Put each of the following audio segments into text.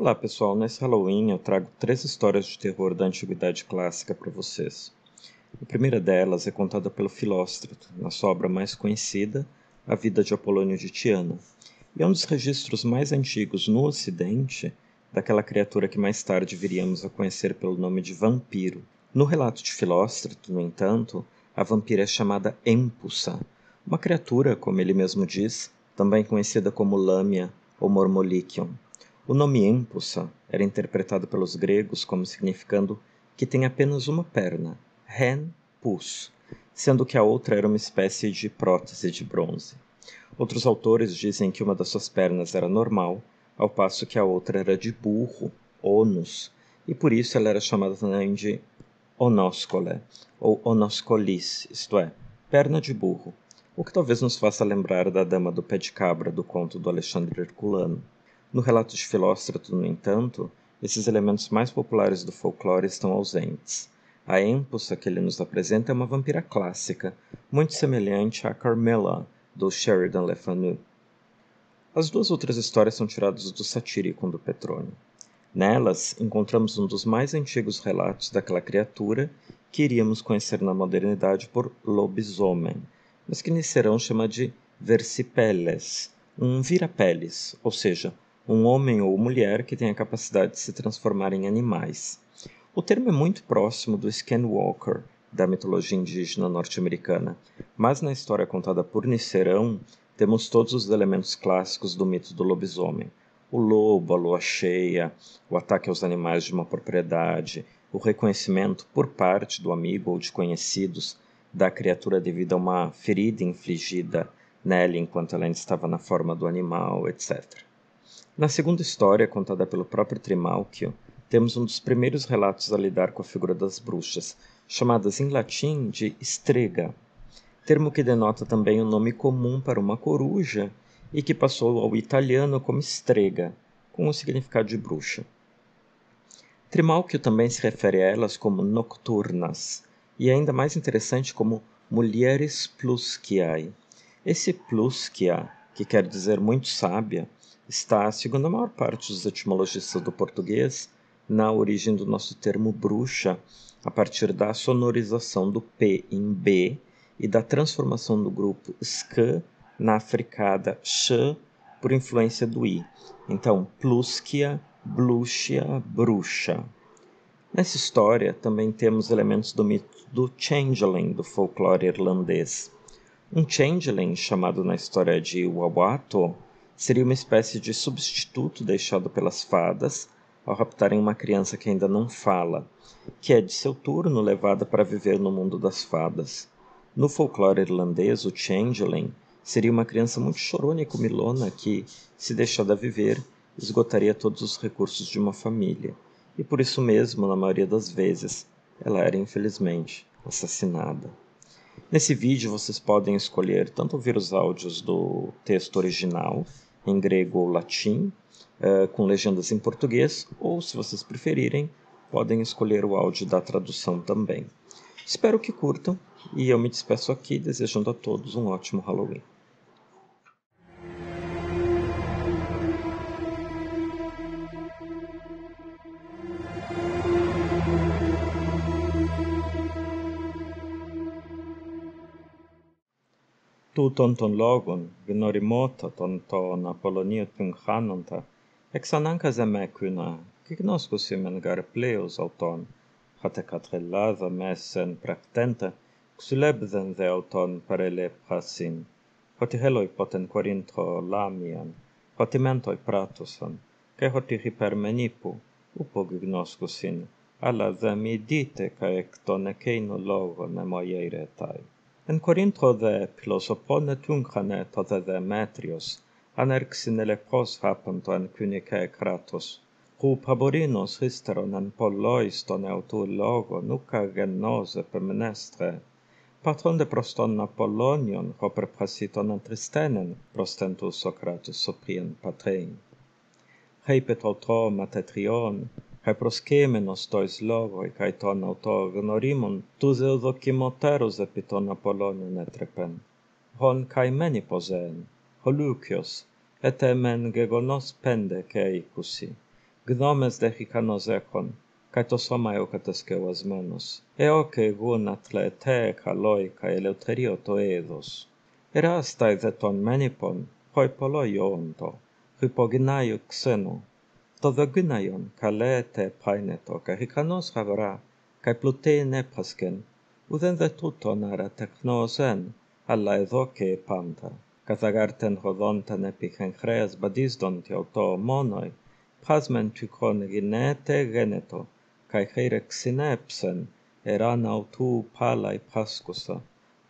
Olá pessoal, nesse Halloween eu trago três histórias de terror da antiguidade clássica para vocês. A primeira delas é contada pelo Filóstrato, na sua obra mais conhecida, A Vida de Apolônio de Tiano, e é um dos registros mais antigos no Ocidente daquela criatura que mais tarde viríamos a conhecer pelo nome de vampiro. No relato de Filóstrato, no entanto, a vampira é chamada Empusa, uma criatura, como ele mesmo diz, também conhecida como Lâmia ou Mormolíquion. O nome Empusa era interpretado pelos gregos como significando que tem apenas uma perna, ren pus, sendo que a outra era uma espécie de prótese de bronze. Outros autores dizem que uma das suas pernas era normal, ao passo que a outra era de burro, onus, e por isso ela era chamada também de onoscole, ou onoscolis, isto é, perna de burro, o que talvez nos faça lembrar da dama do pé de cabra do conto do Alexandre Herculano. No relato de Filóstrato, no entanto, esses elementos mais populares do folclore estão ausentes. A Empusa que ele nos apresenta é uma vampira clássica, muito semelhante à Carmela, do Sheridan Le Fanu. As duas outras histórias são tiradas do Satíricon do Petrônio. Nelas, encontramos um dos mais antigos relatos daquela criatura que iríamos conhecer na modernidade por lobisomem, mas que Nicerão chama de versipeles, um vira-peles, ou seja, um homem ou mulher que tem a capacidade de se transformar em animais. O termo é muito próximo do Skinwalker, da mitologia indígena norte-americana, mas na história contada por Nicerão, temos todos os elementos clássicos do mito do lobisomem. O lobo, a lua cheia, o ataque aos animais de uma propriedade, o reconhecimento por parte do amigo ou de conhecidos da criatura devido a uma ferida infligida nela enquanto ela ainda estava na forma do animal, etc. Na segunda história, contada pelo próprio Trimalchio, temos um dos primeiros relatos a lidar com a figura das bruxas, chamadas em latim de estrega, termo que denota também o um nome comum para uma coruja e que passou ao italiano como estrega, com o significado de bruxa. Trimalchio também se refere a elas como nocturnas, e é ainda mais interessante como mulheres plusquiae. Esse plusquia, que quer dizer muito sábia, está, segundo a maior parte dos etimologistas do português, na origem do nosso termo bruxa, a partir da sonorização do P em B e da transformação do grupo sk na africada sh por influência do i. Então, Pluskia, bluxia, bruxa. Nessa história também temos elementos do mito do changeling do folclore irlandês. Um changeling, chamado na história de Wawato, seria uma espécie de substituto deixado pelas fadas ao raptarem uma criança que ainda não fala, que é de seu turno levada para viver no mundo das fadas. No folclore irlandês, o Changeling seria uma criança muito chorona e comilona que, se deixada viver, esgotaria todos os recursos de uma família, e por isso mesmo, na maioria das vezes, ela era infelizmente assassinada. Nesse vídeo vocês podem escolher tanto ouvir os áudios do texto original, em grego ou latim, eh, com legendas em português, ou se vocês preferirem, podem escolher o áudio da tradução também. Espero que curtam e eu me despeço aqui desejando a todos um ótimo Halloween. tu ton ton logon, vino rimota ton ton Apolonio tun chanonta, ex ananca gar pleus auton, hate catre lava messen practenta, xulebden de auton parele pasin, hoti heloi poten corintro lamian, hoti mentoi pratusan, ca hoti hipermenipu, upo cignoscus in, alla zemi dite ca ecton ecenu logon En Corinto de Pilosopone tuncane tote de Metrios, anerx in elepros hapanto en cunicae Kratos, cu paborinos histeron en polloiston eutu logo nuca genose pemenestre, patron de proston Apollonion hoper prasiton antristenen prostentus Socrates soprien patrein. Hepet autro matetrion, και proskemenos toj slovoj kaj e ton autognorimon tuze οδοκιμωτέρους επί των Απολώνιων έτρεπεν. Χον ο ποζέν, χολούκιος, μεν γεγονός πέντε και είκουσι. Γνώμες δέχικανος έχων, καί το σώμα εω κατασκευασμένος. Εώ και γούν ατλετέ καλόι καί ελευθερίο το έδος. καλοι και ελευθεριο το εδος Εράσται δε των μενipon, χοι πολλό γιόντο, hypognaio ξένου, το δογύναιον καλέτε πάινε το καχικανός χαβρά, καί πλουτέιν έπασκεν, ουδέν χαβρά, και πλούτεινε έπασκεν, ουδέν δε τούτον άρα τεκνώσεν, αλλά εδώ και πάντα. Καθαγάρτεν χωδονταν επίχεν χρέας μπαντίσδον τι αυτό μόνοι, πάσμεν τυχόν γινέτε γένετο, και ξυνέψεν εράν αυτού πάλαι πάσκουσα.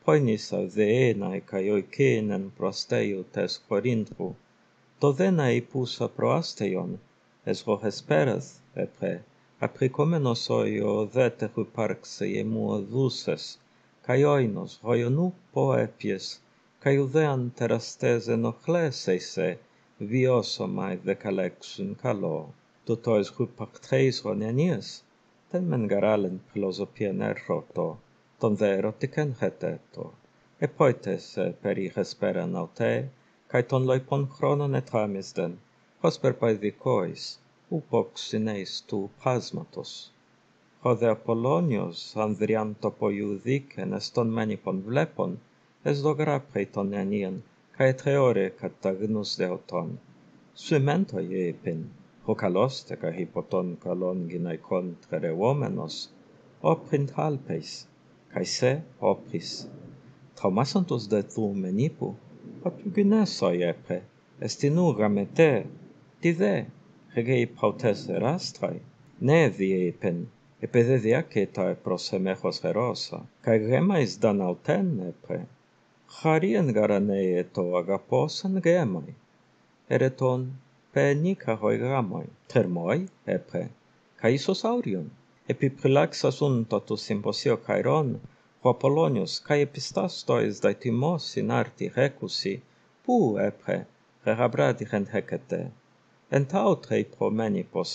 Πόνισα δεέναι και οικίνεν προαστέιου τες χωρίντου, το δένα υπούσα προάστειον es ro hesperas, epre, pre apre come no so io vete ru park kai oinos hoyo nu po e pies kai u de anterasteze no klese se vi oso mai kalo to to es ru park treis ro nenies ten men garalen filosofia ner roto ton vero tiken heteto e poi te se per i respera no te kai ton loi chronon chrono ne hosper pai dikois, upox sineis tu pasmatos. Ho de Apollonios, andrianto po iudicen, eston menipon vlepon, es do grapei ton enien, cae treore catagnus de oton. Sumento iepin, ho caloste ca hipoton calonginae contrere omenos, oprint halpeis, cae se opris. Traumasantus de tu menipu, patugineso iepe, est in Τι δε, χεγε η πρωτες εράστραη, νε διε είπεν, επί δε διάκει τα προς εμέχος χερόσα, καί γέμα εις δαν αυτεν επί, χαρί εν γαρανέι ετώ αγαπώς εν γέμαι, ερετών πένι καχοί γάμοι, τερμόι επί, καί ίσως αύριον, επί πλάξας ούντα του συμποσίου καίρον, ο Απολόνιος καί επιστάστο εις δαί τιμώσιν πού en tautrei promenipos,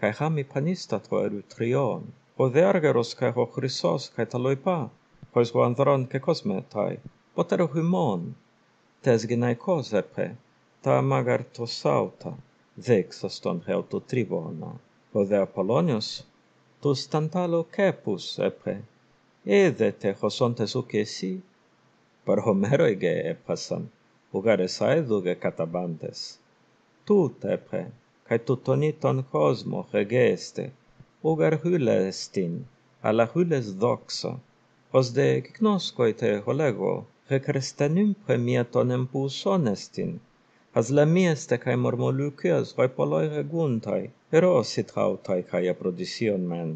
cae rami panista tro elu trion, ho vergeros cae ho chrysos cae taloipa, pois ho andron cae cosmetai, potero humon, tes genai cos epe, ta magar to sauta, vexaston heuto tribona. Ho de Apollonios, tu stantalo cepus epe, ede te hosontes ucesi, per homeroi ge epasan, ugare saeduge catabantes tuta pre kai totoni toniton cosmo regeste ugar hulle estin, alla hyles doxo os de gnosko ite holego he krestanum pre mia tonem pusonestin as la mieste cae kai mormoluke as poloi reguntai erosi trautai kai a prodision men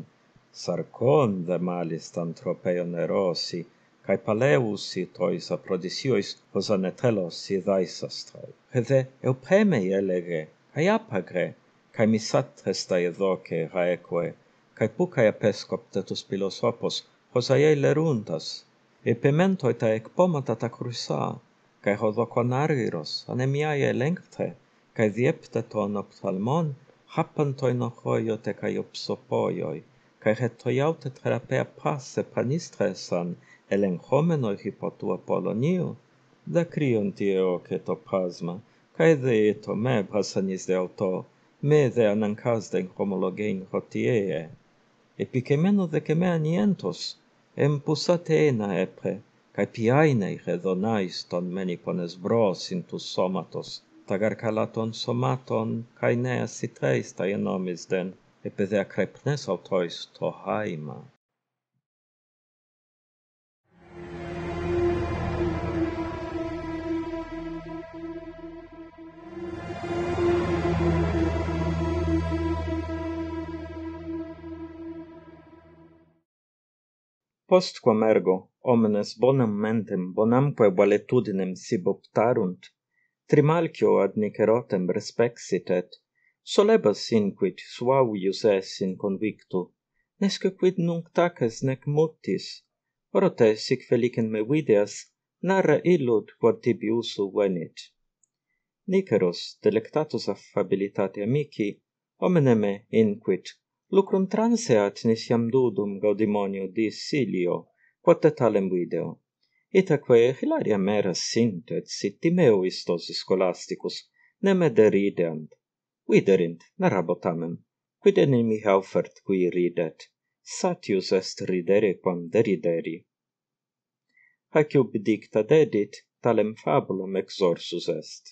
sarcon de malis tantropeo erosi, kai paleus si tois a prodisiois hos anetelos si daisas tai. Hede, eu preme elege, kai apagre, kai misat resta edoce raeque, kai pucae apescop tetus pilosopos hos a ei e pementoi ta ec pomata ta crusa, kai hodoco nariros, anemiae elengte, kai dieptetone ophthalmon, hapantoi nochoiote kai opsopoioi, kai retoiaute terapea passe panistresan, elenchomeno hipo tu Apolloniu, da crionti eo cato pasma, cae de eto me vrasanis de auto, me de anancas den homologen rotieae. Epikemeno decemea nientos, empusate ena epe, cae piae ne i redonais ton menipones brosintus somatos, ta garcalaton somaton cae nea sitreis ta enomis den, epe de acrepnes autois to haima. postquam ergo omnes bonam mentem bonamque valetudinem sib optarunt, trimalcio ad nicerotem respexit et, solebas inquit suavius es in convictu, nesque quid nunc tacas nec mutis, orote sic felicem me videas, narra illud quod tibi usu venit. Niceros, delectatus affabilitate amici, omneme inquit lucrum transeat nisiam dudum gaudimonio dis silio, quota talem video. Itaque hilaria mera sint, et sit istos scolasticus, nem ed erideant. Viderint, narabo tamem, quid enimi haufert qui ridet, satius est ridere quam derideri. Hac dicta dedit, talem fabulum exorsus est.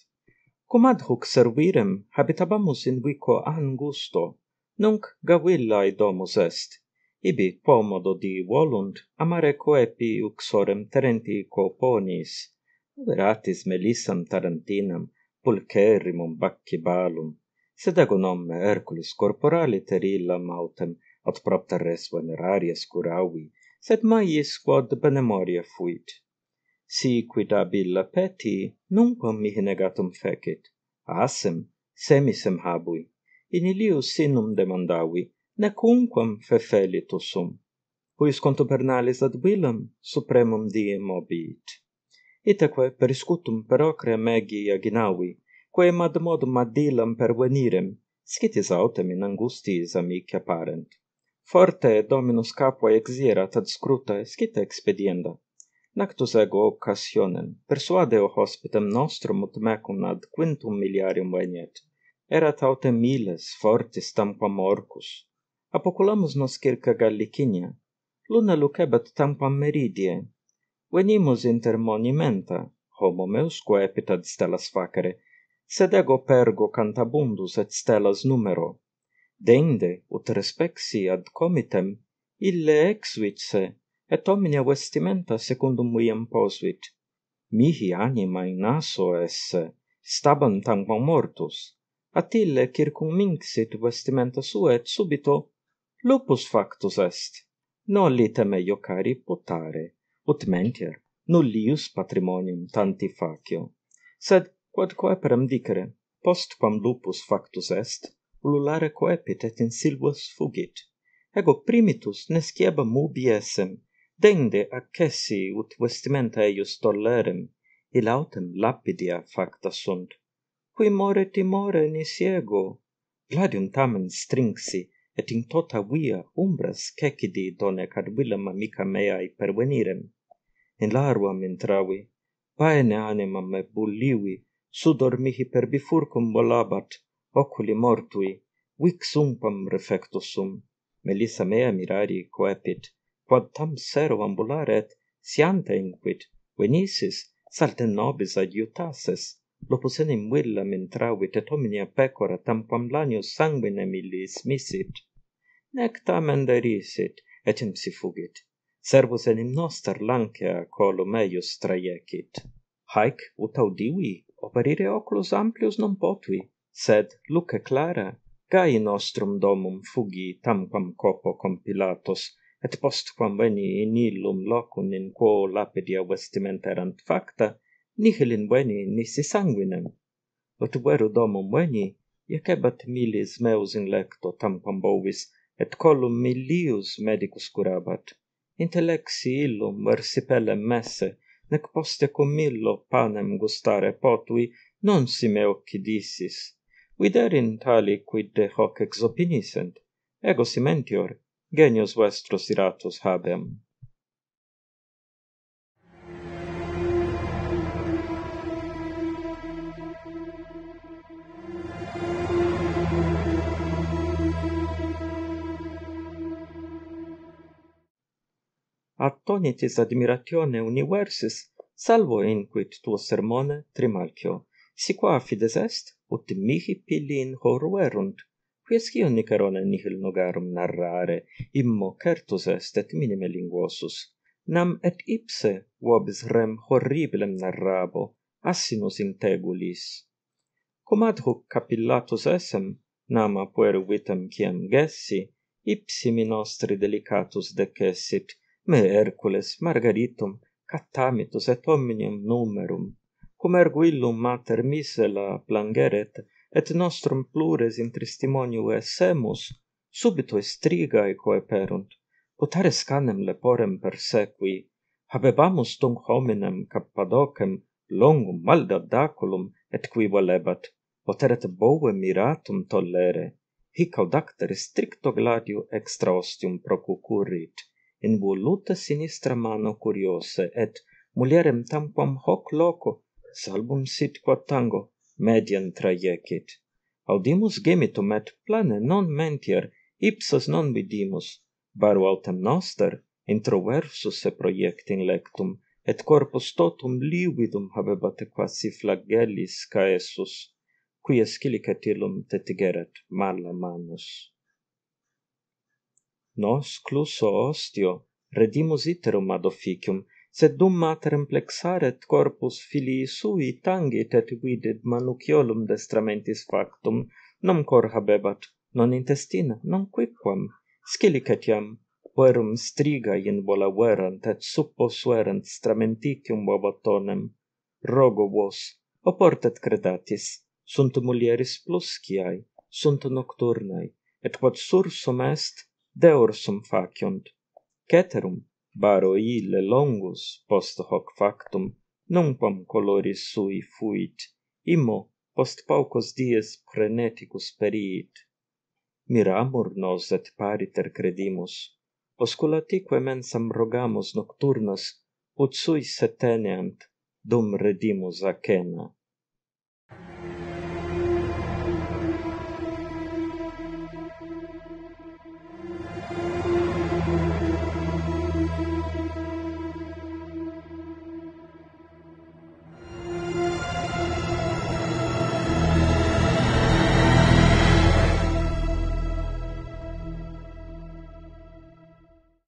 Cum ad hoc servirem habitabamus in vico angusto nunc gavillae domus est, ibi pomodo di volunt amare coepi uxorem terenti coponis, veratis melissam Tarantinam pulcherimum baccibalum, sed ego nom Hercules corporali terillam autem ad propta res venerarias curavi, sed maiis quod benemoria fuit. Si quid ab illa peti, nunquam mihi negatum fecit, asem, semisem habui in ilio sinum demandavi, necunquam fefelitus sum, contubernalis ad vilam supremum diem obiit. Itaque per iscutum per ocre megi aginavi, quae ad modum ad ilam pervenirem, scitis autem in angustiis amici apparent. Forte dominus capua exierat ad scruta scita expedienda. Nactus ego occasionem, persuadeo hospitem nostrum ut mecum ad quintum miliarium veniet, erat autem miles fortis tamquam orcus. Apoculamus nos circa Gallicinia, luna lucebat tamquam meridie. Venimus inter monimenta, homo meus epitad ad stelas facere, sed ego pergo cantabundus et stelas numero. Dende, ut respexi ad comitem, ille ex et omnia vestimenta secundum viam posuit. Mihi anima in esse, stabant tamquam mortus, at ille circum vestimenta sua et subito lupus factus est, Non lite me jocari potare, ut mentier, nullius patrimonium tanti facio, sed quod coeperem dicere, post quam lupus factus est, ululare coepit et in silvus fugit, ego primitus nesciebam mubi esem, dende accesi ut vestimenta eius tollerem, il autem lapidia facta sunt, qui more timore nisi ego. Gladium tamen stringsi, et in tota via umbras cecidi dona cad willem amica meae pervenirem. In larvam entravi, paene anima me bulliui, sudor mihi per bifurcum volabat, oculi mortui, vix umpam refectosum. Melissa mea mirari coepit, quod tam sero ambularet, sianta inquit, venisis, salten nobis adiutases, lo posen in willa mentravi te pecora tampam lanio sanguine milis misit. Nec tam enderisit et im si fugit. Servus enim nostar lancea colum eius traiecit. Haec, ut audivi, operire oculus amplius non potui, sed, luce clara, gai nostrum domum fugi tamquam copo compilatos, et postquam veni in illum locum in quo lapidia vestimenta erant facta, nihil in bueni nisi sanguinem. Ot veru domum bueni, jec milis meus in lecto tampam bovis, et colum milius medicus curabat. Intellexi illum versipele messe, nec poste cum illo panem gustare potui, non si me occidisis. Viderin tali quid de hoc exopinisent. Ego simentior, genios vestros iratus habem. attonitis admiratione universis, salvo inquit tuo sermone, Trimalcio, si qua fides est, ut mihi pilin horuerunt, quies cio nicarone nihil nogarum narrare, immo certus est et minime linguosus, nam et ipse vobis rem horriblem narrabo, assinus integulis. Cum ad hoc capillatus esem, nam puer vitam ciam gessi, ipsi mi nostri delicatus decessit me Hercules Margaritum catamitus et omnium numerum, cum ergo illum mater misela plangeret, et nostrum plures in tristimonio essemus, subito strigae coeperunt, potare scannem leporem persequi, habebamus tum hominem cappadocem longum maldadaculum et qui valebat, poteret bovem miratum tollere, hic audacter stricto gladio extra ostium procucurit in voluta sinistra mano curiose, et mulierem tampam hoc loco salbum sit qua tango median traiecit audimus gemitum et plane non mentier ipsos non vidimus baro altem noster introversus se projectin lectum et corpus totum lividum habebat quasi flagellis caesus qui scilicat tetigeret mala manus nos cluso ostio redimus iterum ad officium sed dum materem plexaret corpus filii sui tangit et vidit manuciolum destramentis factum non cor habebat non intestina non quicquam scilic etiam puerum striga in vola verant et suppos verant stramenticium bobotonem rogo vos oportet credatis sunt mulieris plus sunt nocturnae et quod sursum est deorsum faciunt. Ceterum, baro ile longus post hoc factum, numquam coloris sui fuit, imo post paucos dies freneticus periit. Miramur nos et pariter credimus, osculatique mensam rogamus nocturnas, ut sui seteneant, dum redimus acena.